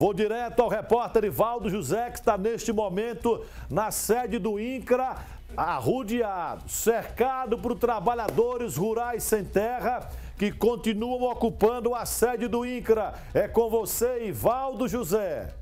Vou direto ao repórter Ivaldo José, que está neste momento na sede do INCRA, arrudeado, cercado por trabalhadores rurais sem terra que continuam ocupando a sede do INCRA. É com você, Ivaldo José.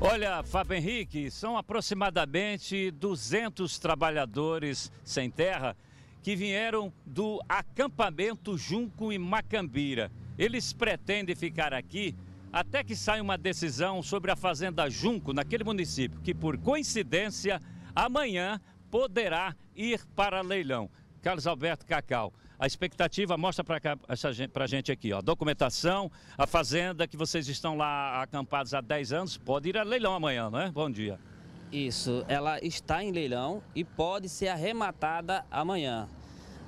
Olha, Fábio Henrique, são aproximadamente 200 trabalhadores sem terra que vieram do acampamento Junco e Macambira. Eles pretendem ficar aqui até que saia uma decisão sobre a fazenda Junco naquele município, que por coincidência amanhã poderá ir para leilão. Carlos Alberto Cacau. A expectativa mostra para a gente aqui, ó, documentação, a fazenda que vocês estão lá acampados há 10 anos, pode ir a leilão amanhã, não é? Bom dia. Isso, ela está em leilão e pode ser arrematada amanhã.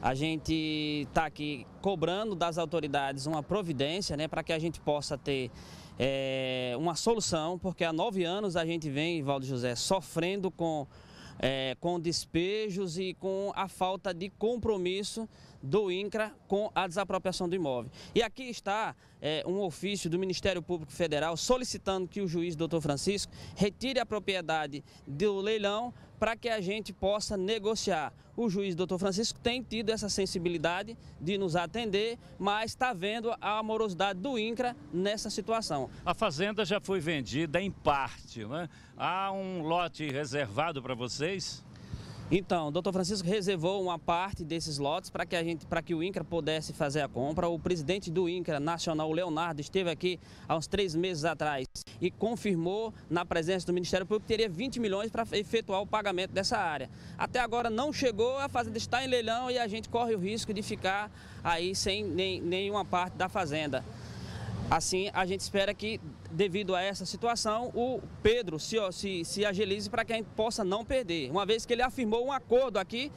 A gente está aqui cobrando das autoridades uma providência né, para que a gente possa ter é, uma solução, porque há nove anos a gente vem, Valdo José, sofrendo com é, com despejos e com a falta de compromisso do INCRA com a desapropriação do imóvel. E aqui está é, um ofício do Ministério Público Federal solicitando que o juiz doutor Francisco retire a propriedade do leilão para que a gente possa negociar. O juiz doutor Francisco tem tido essa sensibilidade de nos atender, mas está vendo a amorosidade do INCRA nessa situação. A fazenda já foi vendida em parte, né? Há um lote reservado para vocês? Então, o doutor Francisco reservou uma parte desses lotes para que a gente, para que o INCRA pudesse fazer a compra. O presidente do INCRA Nacional, Leonardo, esteve aqui há uns três meses atrás e confirmou na presença do Ministério Público que teria 20 milhões para efetuar o pagamento dessa área. Até agora não chegou, a fazenda está em leilão e a gente corre o risco de ficar aí sem nem, nenhuma parte da fazenda. Assim, a gente espera que, devido a essa situação, o Pedro se, se, se agilize para que a gente possa não perder. Uma vez que ele afirmou um acordo aqui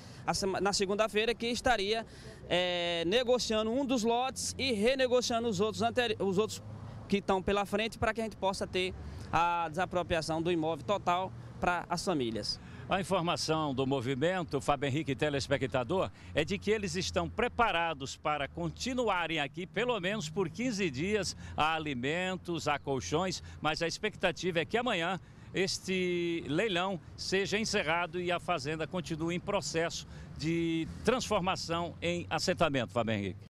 na segunda-feira que estaria é, negociando um dos lotes e renegociando os outros, os outros que estão pela frente para que a gente possa ter a desapropriação do imóvel total para as famílias. A informação do movimento, Fábio Henrique telespectador, é de que eles estão preparados para continuarem aqui pelo menos por 15 dias a alimentos, a colchões, mas a expectativa é que amanhã este leilão seja encerrado e a fazenda continue em processo de transformação em assentamento, Fábio Henrique.